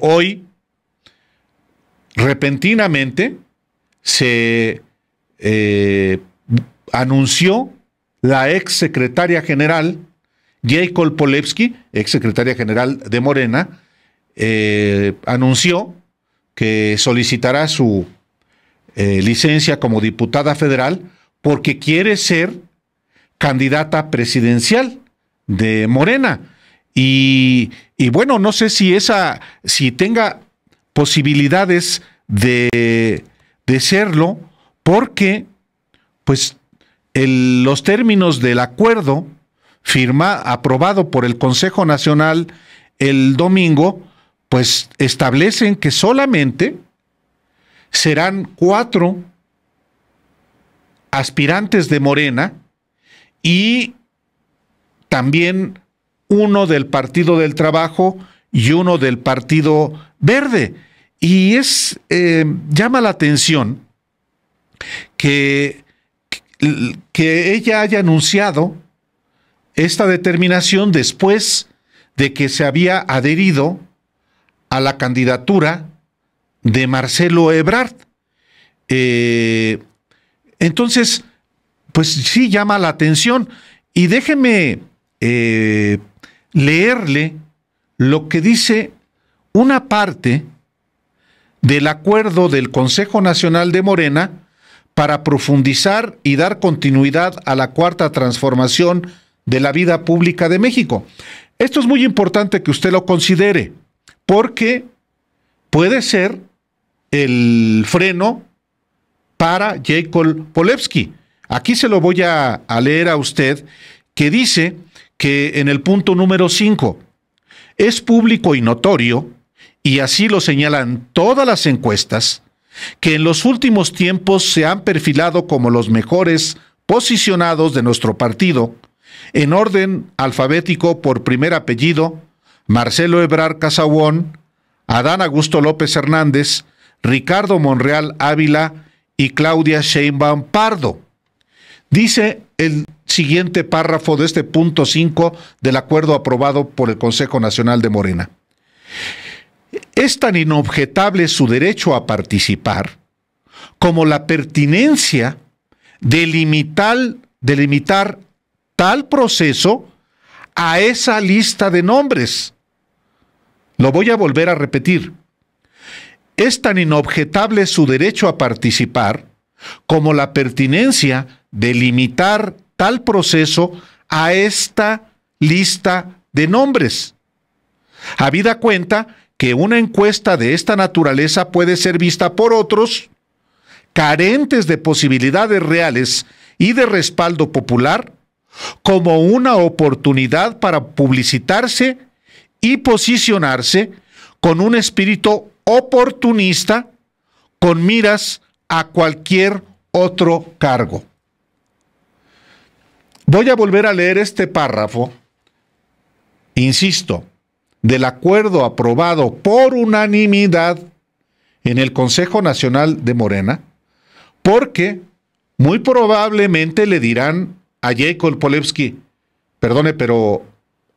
hoy repentinamente se eh, anunció la ex secretaria general, Jacob Polevsky, ex secretaria general de Morena, eh, anunció que solicitará su eh, licencia como diputada federal porque quiere ser candidata presidencial de Morena y, bueno, no sé si esa, si tenga posibilidades de, serlo, porque pues los términos del acuerdo firma, aprobado por el Consejo Nacional el domingo, pues establecen que solamente serán cuatro aspirantes de Morena y también uno del Partido del Trabajo y uno del Partido Verde. Y es, eh, llama la atención que, que ella haya anunciado esta determinación después de que se había adherido a la candidatura de Marcelo Ebrard. Eh, entonces, pues sí llama la atención. Y déjeme eh, leerle lo que dice una parte del acuerdo del Consejo Nacional de Morena para profundizar y dar continuidad a la cuarta transformación de la vida pública de México. Esto es muy importante que usted lo considere, porque puede ser el freno para Jacob Polewski. Aquí se lo voy a, a leer a usted, que dice que en el punto número 5 es público y notorio, y así lo señalan todas las encuestas, que en los últimos tiempos se han perfilado como los mejores posicionados de nuestro partido, en orden alfabético por primer apellido, Marcelo Ebrar Casaubón, Adán Augusto López Hernández, Ricardo Monreal Ávila y Claudia Sheinbaum Pardo. Dice el siguiente párrafo de este punto 5 del acuerdo aprobado por el Consejo Nacional de Morena. Es tan inobjetable su derecho a participar como la pertinencia de limitar, tal proceso a esa lista de nombres. Lo voy a volver a repetir. Es tan inobjetable su derecho a participar como la pertinencia delimitar tal proceso a esta lista de nombres. Habida cuenta que una encuesta de esta naturaleza puede ser vista por otros carentes de posibilidades reales y de respaldo popular como una oportunidad para publicitarse y posicionarse con un espíritu oportunista con miras a cualquier otro cargo. Voy a volver a leer este párrafo, insisto, del acuerdo aprobado por unanimidad en el Consejo Nacional de Morena, porque muy probablemente le dirán a Jacob Polewski, perdone, pero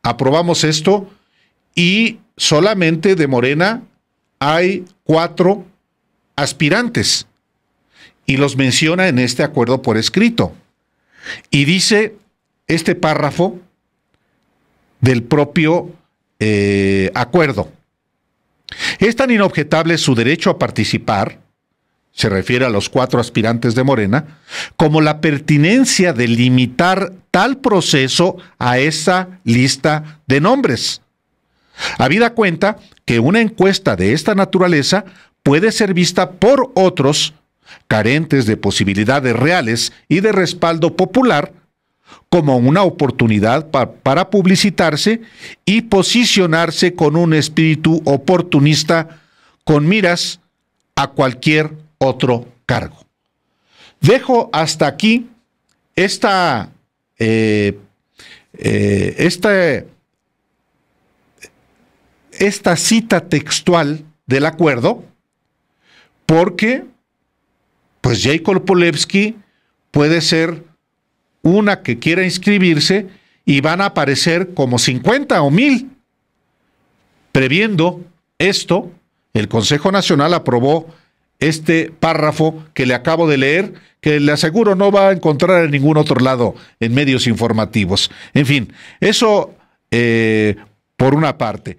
aprobamos esto y solamente de Morena hay cuatro aspirantes y los menciona en este acuerdo por escrito. Y dice este párrafo del propio eh, acuerdo. Es tan inobjetable su derecho a participar, se refiere a los cuatro aspirantes de Morena, como la pertinencia de limitar tal proceso a esa lista de nombres. Habida cuenta que una encuesta de esta naturaleza puede ser vista por otros carentes de posibilidades reales y de respaldo popular, como una oportunidad para publicitarse y posicionarse con un espíritu oportunista con miras a cualquier otro cargo. Dejo hasta aquí esta, eh, eh, esta, esta cita textual del acuerdo porque pues Jacob Polevsky puede ser una que quiera inscribirse y van a aparecer como 50 o 1000. Previendo esto, el Consejo Nacional aprobó este párrafo que le acabo de leer, que le aseguro no va a encontrar en ningún otro lado en medios informativos. En fin, eso eh, por una parte.